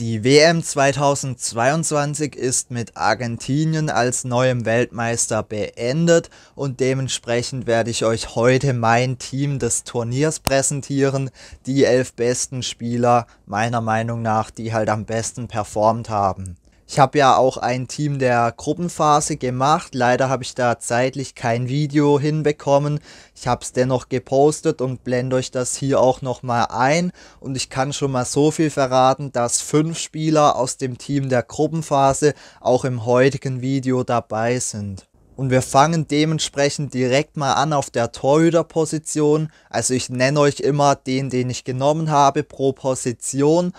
Die WM 2022 ist mit Argentinien als neuem Weltmeister beendet und dementsprechend werde ich euch heute mein Team des Turniers präsentieren, die elf besten Spieler meiner Meinung nach, die halt am besten performt haben. Ich habe ja auch ein Team der Gruppenphase gemacht. Leider habe ich da zeitlich kein Video hinbekommen. Ich habe es dennoch gepostet und blende euch das hier auch nochmal ein. Und ich kann schon mal so viel verraten, dass fünf Spieler aus dem Team der Gruppenphase auch im heutigen Video dabei sind. Und wir fangen dementsprechend direkt mal an auf der Torhüterposition. Also ich nenne euch immer den, den ich genommen habe pro Position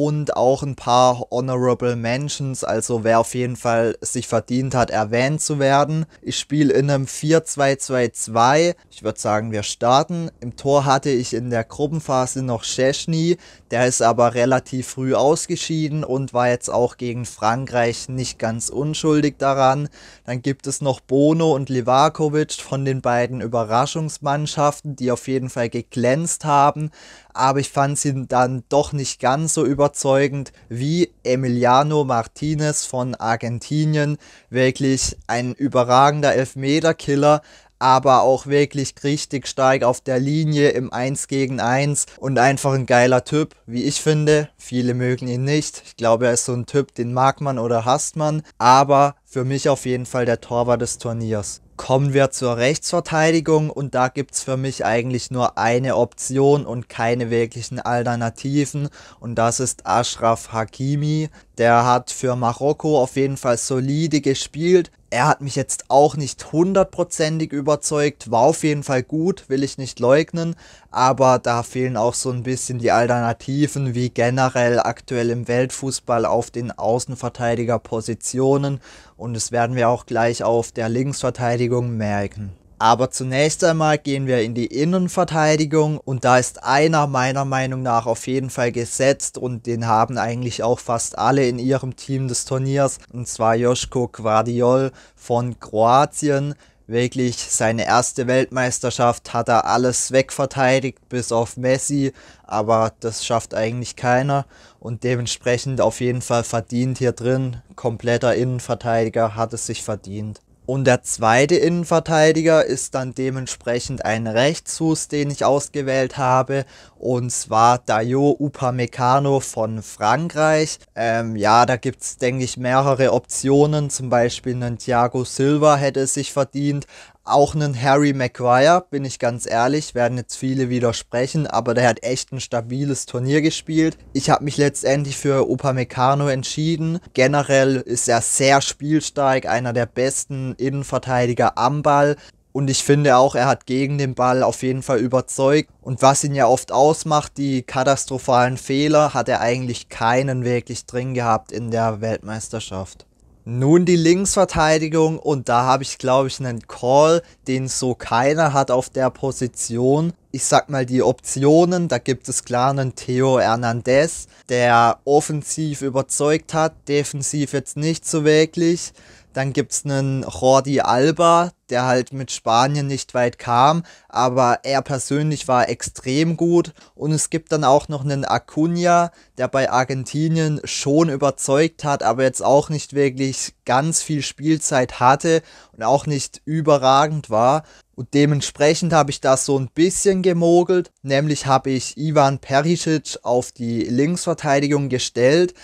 und auch ein paar Honorable Mentions, also wer auf jeden Fall sich verdient hat, erwähnt zu werden. Ich spiele in einem 4-2-2-2. Ich würde sagen, wir starten. Im Tor hatte ich in der Gruppenphase noch Szczesny, der ist aber relativ früh ausgeschieden und war jetzt auch gegen Frankreich nicht ganz unschuldig daran. Dann gibt es noch Bono und Livakovic von den beiden Überraschungsmannschaften, die auf jeden Fall geglänzt haben, aber ich fand sie dann doch nicht ganz so über überzeugend, wie Emiliano Martinez von Argentinien, wirklich ein überragender Elfmeterkiller, aber auch wirklich richtig stark auf der Linie im 1 gegen 1 und einfach ein geiler Typ, wie ich finde. Viele mögen ihn nicht. Ich glaube, er ist so ein Typ, den mag man oder hasst man, aber für mich auf jeden Fall der Torwart des Turniers. Kommen wir zur Rechtsverteidigung und da gibt es für mich eigentlich nur eine Option und keine wirklichen Alternativen und das ist Ashraf Hakimi, der hat für Marokko auf jeden Fall solide gespielt. Er hat mich jetzt auch nicht hundertprozentig überzeugt, war auf jeden Fall gut, will ich nicht leugnen, aber da fehlen auch so ein bisschen die Alternativen, wie generell aktuell im Weltfußball auf den Außenverteidigerpositionen und das werden wir auch gleich auf der Linksverteidigung merken. Aber zunächst einmal gehen wir in die Innenverteidigung und da ist einer meiner Meinung nach auf jeden Fall gesetzt und den haben eigentlich auch fast alle in ihrem Team des Turniers und zwar Joschko Guardiol von Kroatien. Wirklich seine erste Weltmeisterschaft hat er alles wegverteidigt, bis auf Messi, aber das schafft eigentlich keiner und dementsprechend auf jeden Fall verdient hier drin. Kompletter Innenverteidiger hat es sich verdient. Und der zweite Innenverteidiger ist dann dementsprechend ein Rechtsfuß, den ich ausgewählt habe. Und zwar Dayo Upamecano von Frankreich. Ähm, ja, da gibt es, denke ich, mehrere Optionen. Zum Beispiel einen Thiago Silva hätte es sich verdient auch einen Harry Maguire, bin ich ganz ehrlich, werden jetzt viele widersprechen, aber der hat echt ein stabiles Turnier gespielt. Ich habe mich letztendlich für Opa Meccano entschieden. Generell ist er sehr spielstark, einer der besten Innenverteidiger am Ball. Und ich finde auch, er hat gegen den Ball auf jeden Fall überzeugt. Und was ihn ja oft ausmacht, die katastrophalen Fehler, hat er eigentlich keinen wirklich drin gehabt in der Weltmeisterschaft. Nun die Linksverteidigung und da habe ich glaube ich einen Call, den so keiner hat auf der Position. Ich sag mal die Optionen, da gibt es klar einen Theo Hernandez, der offensiv überzeugt hat, defensiv jetzt nicht so wirklich. Dann gibt es einen Jordi Alba, der halt mit Spanien nicht weit kam, aber er persönlich war extrem gut. Und es gibt dann auch noch einen Acuna, der bei Argentinien schon überzeugt hat, aber jetzt auch nicht wirklich ganz viel Spielzeit hatte und auch nicht überragend war. Und dementsprechend habe ich das so ein bisschen gemogelt, nämlich habe ich Ivan Perisic auf die Linksverteidigung gestellt,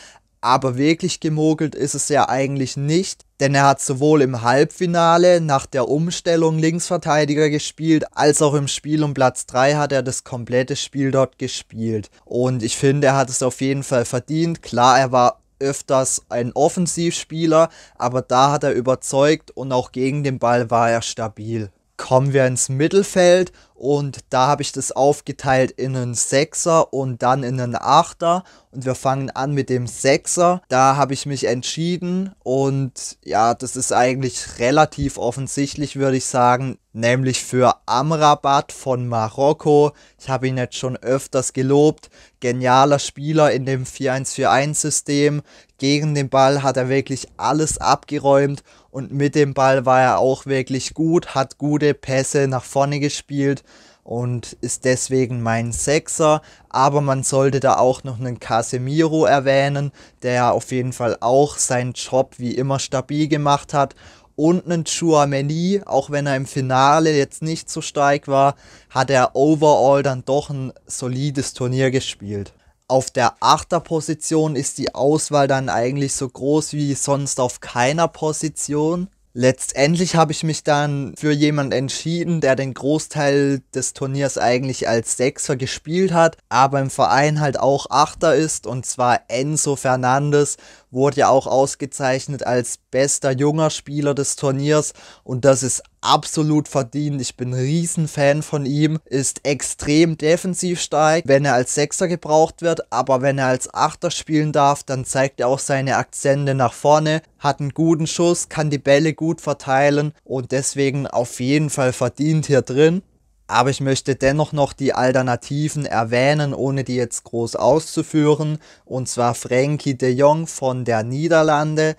aber wirklich gemogelt ist es ja eigentlich nicht, denn er hat sowohl im Halbfinale nach der Umstellung Linksverteidiger gespielt, als auch im Spiel um Platz 3 hat er das komplette Spiel dort gespielt. Und ich finde, er hat es auf jeden Fall verdient. Klar, er war öfters ein Offensivspieler, aber da hat er überzeugt und auch gegen den Ball war er stabil kommen wir ins Mittelfeld und da habe ich das aufgeteilt in einen Sechser und dann in einen Achter und wir fangen an mit dem Sechser. Da habe ich mich entschieden und ja, das ist eigentlich relativ offensichtlich, würde ich sagen, nämlich für Amrabat von Marokko. Ich habe ihn jetzt schon öfters gelobt. Genialer Spieler in dem 4-1-4-1-System. Gegen den Ball hat er wirklich alles abgeräumt und mit dem Ball war er auch wirklich gut, hat gute Pässe nach vorne gespielt und ist deswegen mein Sechser. Aber man sollte da auch noch einen Casemiro erwähnen, der auf jeden Fall auch seinen Job wie immer stabil gemacht hat. Und einen Chouameni, auch wenn er im Finale jetzt nicht so stark war, hat er overall dann doch ein solides Turnier gespielt. Auf der Achterposition ist die Auswahl dann eigentlich so groß wie sonst auf keiner Position. Letztendlich habe ich mich dann für jemanden entschieden, der den Großteil des Turniers eigentlich als Sechser gespielt hat, aber im Verein halt auch Achter ist, und zwar Enzo Fernandes wurde ja auch ausgezeichnet als bester junger Spieler des Turniers und das ist absolut verdient. Ich bin ein Riesenfan von ihm, ist extrem defensiv stark, wenn er als Sechser gebraucht wird, aber wenn er als Achter spielen darf, dann zeigt er auch seine Akzente nach vorne, hat einen guten Schuss, kann die Bälle gut verteilen und deswegen auf jeden Fall verdient hier drin aber ich möchte dennoch noch die Alternativen erwähnen, ohne die jetzt groß auszuführen. Und zwar Frankie de Jong von der Niederlande,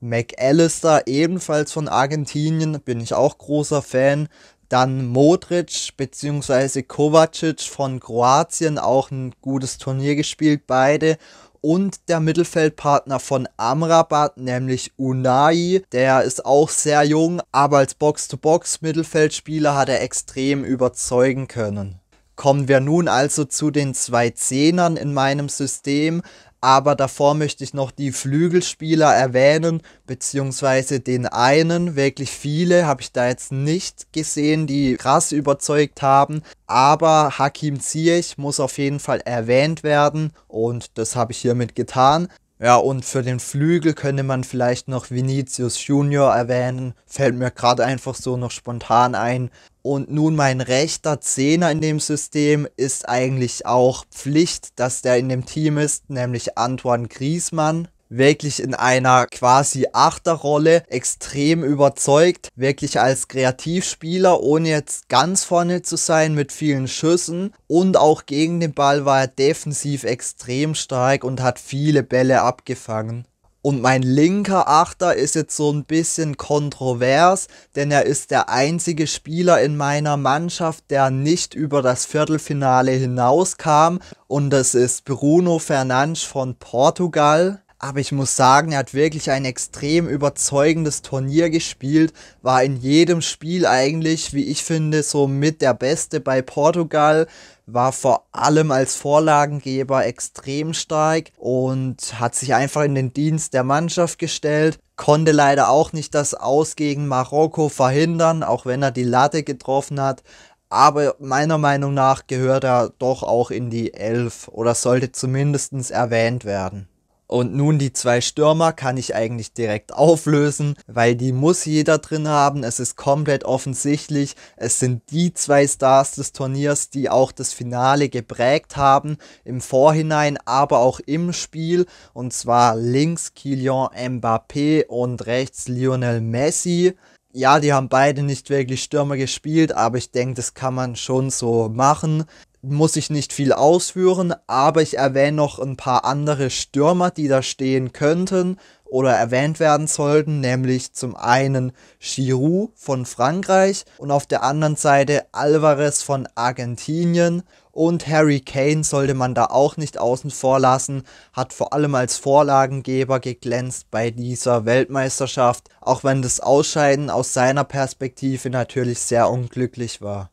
McAllister ebenfalls von Argentinien, bin ich auch großer Fan. Dann Modric bzw. Kovacic von Kroatien, auch ein gutes Turnier gespielt, beide und der Mittelfeldpartner von Amrabat, nämlich Unai. Der ist auch sehr jung, aber als Box-to-Box-Mittelfeldspieler hat er extrem überzeugen können. Kommen wir nun also zu den zwei Zehnern in meinem System aber davor möchte ich noch die Flügelspieler erwähnen, beziehungsweise den einen. Wirklich viele habe ich da jetzt nicht gesehen, die krass überzeugt haben. Aber Hakim Ziyech muss auf jeden Fall erwähnt werden und das habe ich hiermit getan. Ja, und für den Flügel könnte man vielleicht noch Vinicius Junior erwähnen. Fällt mir gerade einfach so noch spontan ein. Und nun mein rechter Zehner in dem System ist eigentlich auch Pflicht, dass der in dem Team ist, nämlich Antoine Griesmann wirklich in einer quasi Achterrolle extrem überzeugt, wirklich als Kreativspieler, ohne jetzt ganz vorne zu sein, mit vielen Schüssen und auch gegen den Ball war er defensiv extrem stark und hat viele Bälle abgefangen. Und mein linker Achter ist jetzt so ein bisschen kontrovers, denn er ist der einzige Spieler in meiner Mannschaft, der nicht über das Viertelfinale hinauskam. Und das ist Bruno Fernandes von Portugal. Aber ich muss sagen, er hat wirklich ein extrem überzeugendes Turnier gespielt, war in jedem Spiel eigentlich, wie ich finde, so mit der Beste bei Portugal, war vor allem als Vorlagengeber extrem stark und hat sich einfach in den Dienst der Mannschaft gestellt, konnte leider auch nicht das Aus gegen Marokko verhindern, auch wenn er die Latte getroffen hat, aber meiner Meinung nach gehört er doch auch in die Elf oder sollte zumindest erwähnt werden. Und nun die zwei Stürmer kann ich eigentlich direkt auflösen, weil die muss jeder drin haben. Es ist komplett offensichtlich. Es sind die zwei Stars des Turniers, die auch das Finale geprägt haben. Im Vorhinein, aber auch im Spiel. Und zwar links Kylian Mbappé und rechts Lionel Messi ja, die haben beide nicht wirklich Stürmer gespielt, aber ich denke, das kann man schon so machen muss ich nicht viel ausführen, aber ich erwähne noch ein paar andere Stürmer, die da stehen könnten oder erwähnt werden sollten, nämlich zum einen Giroud von Frankreich und auf der anderen Seite Alvarez von Argentinien und Harry Kane sollte man da auch nicht außen vor lassen, hat vor allem als Vorlagengeber geglänzt bei dieser Weltmeisterschaft, auch wenn das Ausscheiden aus seiner Perspektive natürlich sehr unglücklich war.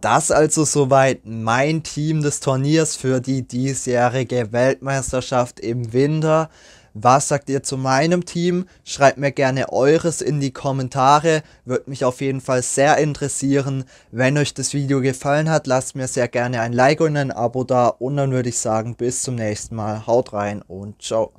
Das also soweit mein Team des Turniers für die diesjährige Weltmeisterschaft im Winter. Was sagt ihr zu meinem Team? Schreibt mir gerne eures in die Kommentare. Würde mich auf jeden Fall sehr interessieren. Wenn euch das Video gefallen hat, lasst mir sehr gerne ein Like und ein Abo da. Und dann würde ich sagen, bis zum nächsten Mal. Haut rein und ciao.